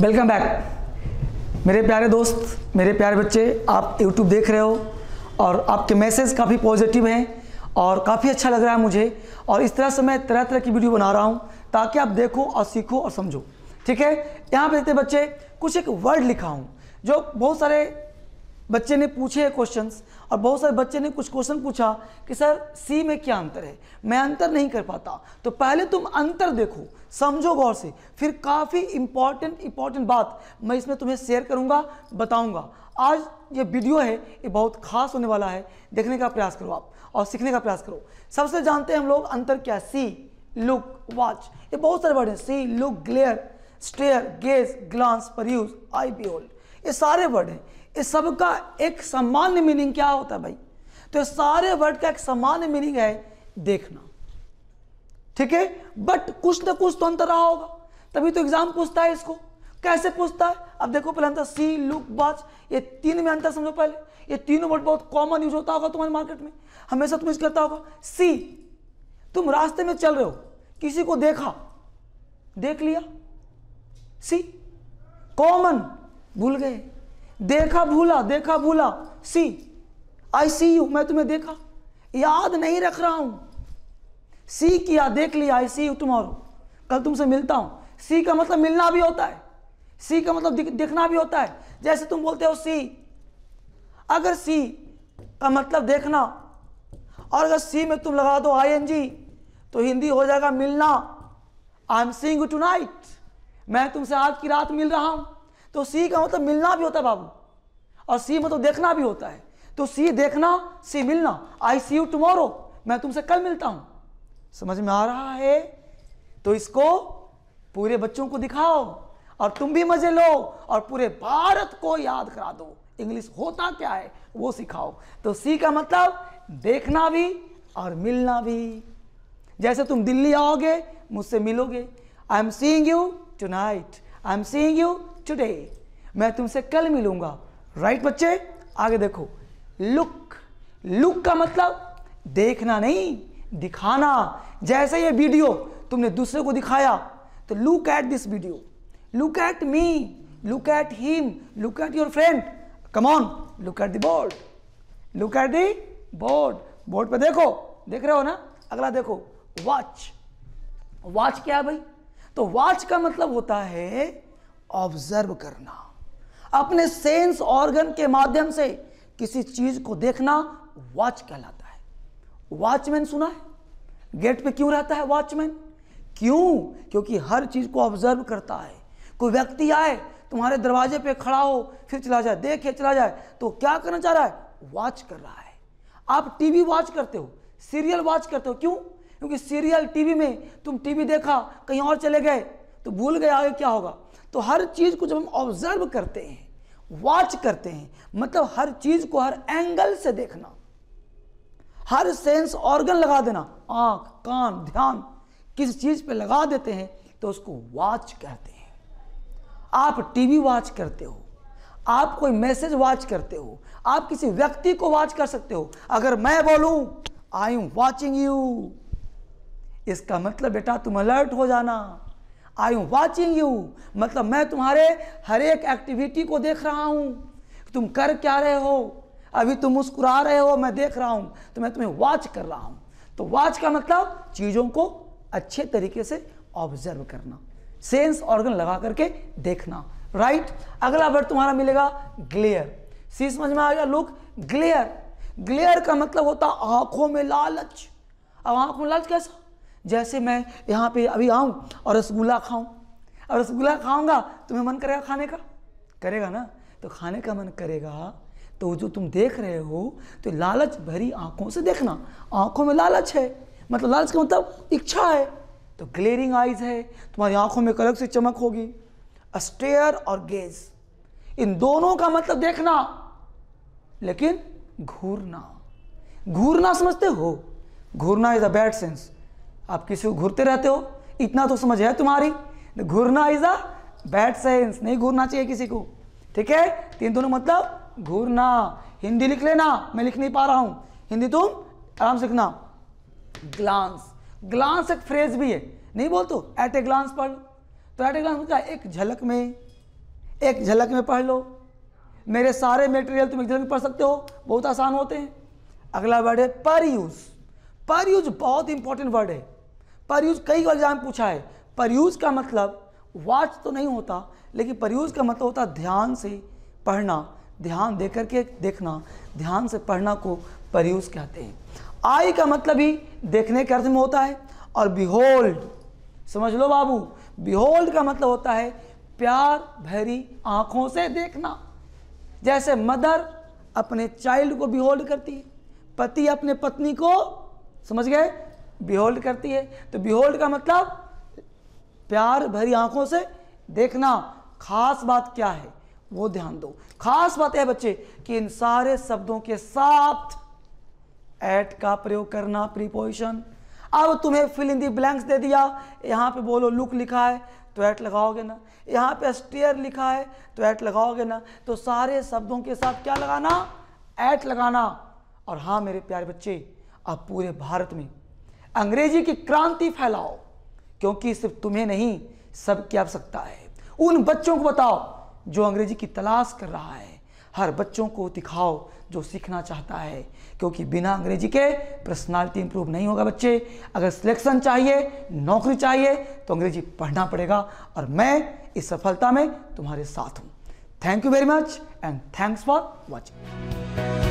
Welcome back मेरे प्यारे दोस्त मेरे प्यारे बच्चे आप यूट्यूब देख रहे हो और आपके मैसेज काफ़ी पॉजिटिव हैं और काफ़ी अच्छा लग रहा है मुझे और इस तरह से मैं तरह तरह की वीडियो बना रहा हूँ ताकि आप देखो और सीखो और समझो ठीक है यहाँ पे देखते बच्चे कुछ एक वर्ड लिखा हूँ जो बहुत सारे बच्चे ने पूछे क्वेश्चन और बहुत सारे बच्चे ने कुछ क्वेश्चन पूछा कि सर सी में क्या अंतर है मैं अंतर नहीं कर पाता तो पहले तुम अंतर देखो समझो गौर से फिर काफ़ी इंपॉर्टेंट इंपॉर्टेंट बात मैं इसमें तुम्हें शेयर करूंगा बताऊँगा आज ये वीडियो है ये बहुत खास होने वाला है देखने का प्रयास करो आप और सीखने का प्रयास करो सबसे जानते हैं हम लोग अंतर क्या सी लुक वॉच ये बहुत सारे वर्ड हैं see look glare stare gaze glance पर यूज आई बी होल्ड ये सारे वर्ड हैं इस सब का एक सामान्य मीनिंग क्या होता है भाई तो सारे वर्ड का एक सामान्य मीनिंग है देखना ठीक है बट कुछ ना कुछ तो अंतर रहा होगा तभी तो एग्जाम पूछता है इसको कैसे पूछता है अब देखो पहले अंतर सी लुक बाच ये तीन में अंतर समझो पहले ये तीनों वर्ड बहुत कॉमन यूज होता होगा तुम्हारे मार्केट में हमेशा तुम यूज करता होगा सी तुम रास्ते में चल रहे हो किसी को देखा देख लिया सी कॉमन भूल गए देखा भूला देखा भूला सी आई सी यू मैं तुम्हें देखा याद नहीं रख रहा हूं सी किया देख लिया आई सी यू टुमारो कल तुमसे मिलता हूं सी का मतलब मिलना भी होता है सी का मतलब देखना भी होता है जैसे तुम बोलते हो सी अगर सी का मतलब देखना और अगर सी में तुम लगा दो आई एन जी तो हिंदी हो जाएगा मिलना I am seeing tonight मैं तुमसे आज की रात मिल रहा हूं तो सी का मतलब मिलना भी होता है बाबू और सी मतलब देखना भी होता है तो सी देखना सी मिलना आई सी यू टुमोरो मैं तुमसे कल मिलता हूं समझ में आ रहा है तो इसको पूरे बच्चों को दिखाओ और तुम भी मजे लो और पूरे भारत को याद करा दो इंग्लिश होता क्या है वो सिखाओ तो सी का मतलब देखना भी और मिलना भी जैसे तुम दिल्ली आओगे मुझसे मिलोगे I am seeing you tonight I am seeing you today मैं तुमसे कल मिलूंगा राइट right, बच्चे आगे देखो लुक लुक का मतलब देखना नहीं दिखाना जैसे ये वीडियो तुमने दूसरे को दिखाया तो look at this video look at me look at him look at your friend come on look at दोर्ड लुक एट दोर्ड बोर्ड बोर्ड पे देखो देख रहे हो ना अगला देखो वॉच वॉच क्या है भाई तो वॉच का मतलब होता है ऑब्जर्व करना अपने सेंस ऑर्गन के माध्यम से किसी चीज को देखना वॉच कहलाता है वॉचमैन सुना है गेट पे क्यों रहता है वॉचमैन क्यों क्योंकि हर चीज को ऑब्जर्व करता है कोई व्यक्ति आए तुम्हारे दरवाजे पे खड़ा हो फिर चला जाए देखे चला जाए तो क्या करना चाह रहा है वॉच कर रहा है आप टीवी वॉच करते हो सीरियल वॉच करते हो क्यों क्योंकि सीरियल टीवी में तुम टीवी देखा कहीं और चले गए तो भूल गए आगे क्या होगा तो हर चीज़ को जब हम ऑब्जर्व करते हैं वॉच करते हैं मतलब हर चीज़ को हर एंगल से देखना हर सेंस ऑर्गन लगा देना आंख कान ध्यान किस चीज़ पे लगा देते हैं तो उसको वॉच कहते हैं आप टीवी वॉच करते हो आप कोई मैसेज वॉच करते हो आप किसी व्यक्ति को वॉच कर सकते हो अगर मैं बोलूं आई एम वॉचिंग यू इसका मतलब बेटा तुम अलर्ट हो जाना आई यू वॉचिंग यू मतलब मैं तुम्हारे हर एक एक्टिविटी को देख रहा हूँ तुम कर क्या रहे हो अभी तुम मुस्कुरा रहे हो मैं देख रहा हूँ तो मैं तुम्हें वॉच कर रहा हूँ तो वॉच का मतलब चीज़ों को अच्छे तरीके से ऑब्जर्व करना सेंस ऑर्गन लगा करके देखना राइट right? अगला वर्ड तुम्हारा मिलेगा ग्लेयर सी समझ में आ गया लुक ग्लेयर ग्लेयर का मतलब होता आंखों में लालच अब आंखों में लालच कैसा जैसे मैं यहाँ पे अभी आऊँ और रसगुल्ला खाऊं और रसगुल्ला खाऊंगा तुम्हें मन करेगा खाने का करेगा ना तो खाने का मन करेगा तो जो तुम देख रहे हो तो लालच भरी आंखों से देखना आंखों में लालच है मतलब लालच का मतलब इच्छा है तो ग्लेरिंग आइज है तुम्हारी आंखों में कलग से चमक होगी अस्टेयर और गेज इन दोनों का मतलब देखना लेकिन घूरना घूरना समझते हो घूरना इज अ बैड सेंस आप किसी को घूरते रहते हो इतना तो समझ है तुम्हारी घूरना इज अ बैड सेंस नहीं घूरना चाहिए किसी को ठीक है तीन दोनों मतलब घूरना हिंदी लिख लेना मैं लिख नहीं पा रहा हूं हिंदी तुम आराम से लिखना ग्लांस ग्लांस एक फ्रेज भी है नहीं बोल तो एट ए ग्लांस पढ़ लो तो एट ए ग्लांस मतलब एक झलक में एक झलक में पढ़ लो मेरे सारे मेटेरियल तुम एक झलक में पढ़ सकते हो बहुत आसान होते हैं अगला वर्ड है पर यूज़ पर यूज बहुत इंपॉर्टेंट वर्ड है परयूज कई बार एग्जाम पूछा है परयूज का मतलब वाच तो नहीं होता लेकिन परयूज का मतलब होता ध्यान से पढ़ना ध्यान दे करके देखना ध्यान से पढ़ना को परयूज कहते हैं आई का मतलब ही देखने के अर्थ में होता है और बिहोल्ड समझ लो बाबू बिहोल्ड का मतलब होता है प्यार भरी आंखों से देखना जैसे मदर अपने चाइल्ड को बिहोल्ड करती है पति अपने पत्नी को समझ गए बिहोल्ड करती है तो बिहोल्ड का मतलब प्यार भरी आंखों से देखना खास बात क्या है वो ध्यान दो खास बात है बच्चे कि इन सारे शब्दों के साथ एट का प्रयोग करना प्रीपोजिशन अब तुम्हें फिल इन दी ब्लैंक्स दे दिया यहां पे बोलो लुक लिखा है तो ऐट लगाओगे ना यहां पे स्टेयर लिखा है तो ऐट लगाओगे ना तो सारे शब्दों के साथ क्या लगाना ऐट लगाना और हां मेरे प्यारे बच्चे अब पूरे भारत में अंग्रेजी की क्रांति फैलाओ क्योंकि सिर्फ तुम्हें नहीं सबकी आवश्यकता है उन बच्चों को बताओ जो अंग्रेजी की तलाश कर रहा है हर बच्चों को दिखाओ जो सीखना चाहता है क्योंकि बिना अंग्रेजी के पर्सनालिटी इंप्रूव नहीं होगा बच्चे अगर सिलेक्शन चाहिए नौकरी चाहिए तो अंग्रेजी पढ़ना पड़ेगा और मैं इस सफलता में तुम्हारे साथ हूँ thank you very much and thanks for watching